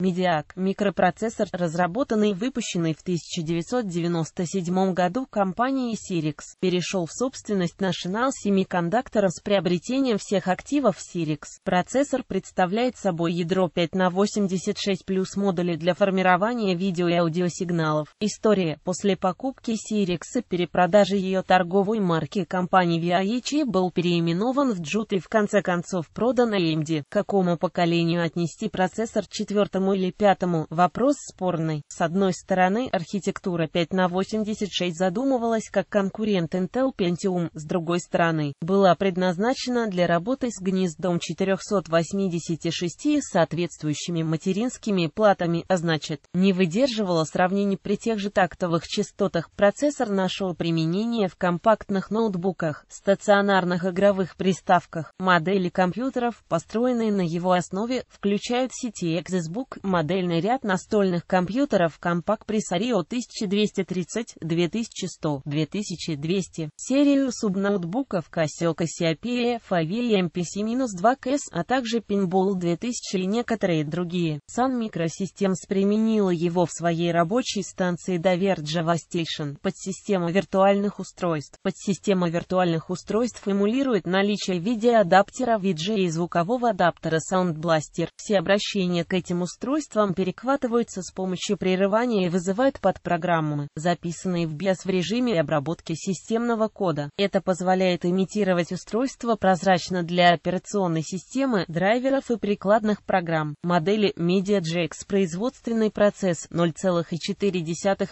Медиак – микропроцессор, разработанный и выпущенный в 1997 году компанией Sirix, перешел в собственность National Semiconductor с приобретением всех активов Sirix. Процессор представляет собой ядро 5 на 86 плюс модули для формирования видео и аудиосигналов. История. После покупки Sirix и перепродажи ее торговой марки компании VIH был переименован в Jut и в конце концов продан AMD. К какому поколению отнести процессор четвертому четвертому или пятому. Вопрос спорный. С одной стороны, архитектура 5 на 86 задумывалась как конкурент Intel Pentium, с другой стороны, была предназначена для работы с гнездом 486 с соответствующими материнскими платами, а значит, не выдерживала сравнений при тех же тактовых частотах. Процессор нашел применение в компактных ноутбуках, стационарных игровых приставках. Модели компьютеров, построенные на его основе, включают сети Xbox модельный ряд настольных компьютеров компак-пресс 1230, 2100, 2200, серию субноутбуков Casio Cassiopeia, Favia MPC-2KS, а также Pinball 2000 и некоторые другие. Sun Microsystems применила его в своей рабочей станции Dover Java Station. Подсистема виртуальных устройств. Подсистема виртуальных устройств эмулирует наличие видеоадаптера VGA и звукового адаптера Sound Blaster. Все обращения к этим устройствам устройством перехватываются с помощью прерывания и вызывают подпрограммы, записанные в BIOS в режиме обработки системного кода. Это позволяет имитировать устройство прозрачно для операционной системы, драйверов и прикладных программ. Модели MediaJax производственный процесс 0,4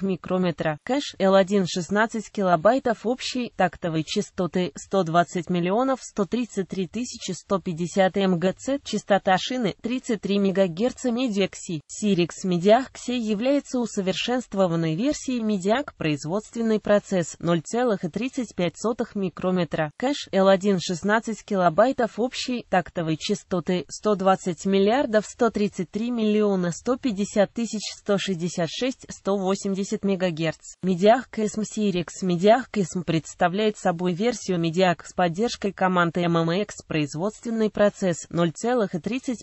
микрометра, кэш L1 16 килобайтов общей тактовой частоты 120 миллионов 133 150 МГц, частота шины 33 МГц медиа Медиакси. Сирикс Медиакси является усовершенствованной версией Медиак производственный процесс 0,35 микрометра. Кэш L1 16 килобайтов общей тактовой частоты 120 миллиардов 133 миллиона 150 тысяч 166 180 мегагерц. Медиак КСМ Сирикс Медиак КСМ представляет собой версию Медиак с поддержкой команды MMX производственный процесс 0,35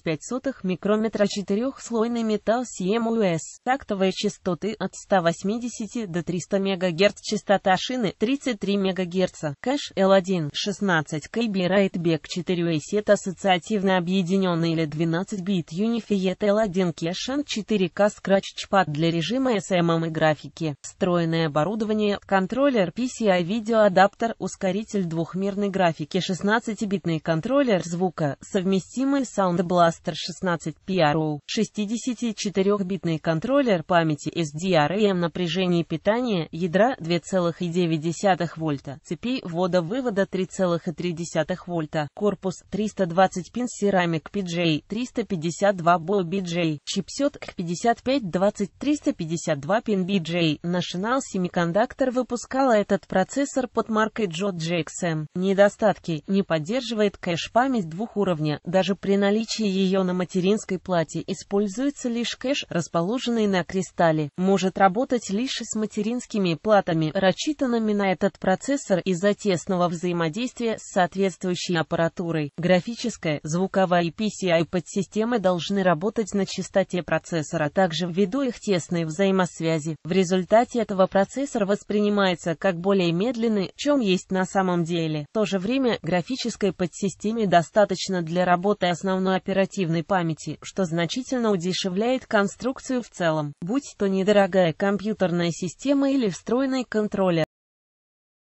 микрометра 4 трехслойный металл CMUS, тактовые частоты от 180 до 300 МГц, частота шины 33 МГц, кэш L1, 16 KB Rightback 4 сет ассоциативно объединенный или 12 бит Unified L1 кэш 4 k Scratchpad для режима SMM эм эм и графики, встроенное оборудование, контроллер PCI видеоадаптер, ускоритель двухмерной графики, 16-битный контроллер звука, совместимый Sound Blaster 16 PRO, 6 64-битный контроллер памяти SDRAM напряжение питания ядра 2,9 вольта, цепи ввода-вывода 3,3 вольта, корпус 320 пин Ceramic PJ 352 Bo BJ, чипсет к 5520 352 пин BJ. National Semiconductor выпускала этот процессор под маркой Jot GXM. Недостатки. Не поддерживает кэш-память двух уровня, даже при наличии ее на материнской плате используется используется лишь кэш, расположенный на кристалле, может работать лишь с материнскими платами, рассчитанными на этот процессор из-за тесного взаимодействия с соответствующей аппаратурой. Графическая, звуковая и PCI-подсистемы должны работать на частоте процессора, также ввиду их тесной взаимосвязи. В результате этого процессор воспринимается как более медленный, чем есть на самом деле. В то же время графической подсистеме достаточно для работы основной оперативной памяти, что значительно удешевляет конструкцию в целом, будь то недорогая компьютерная система или встроенный контроллер.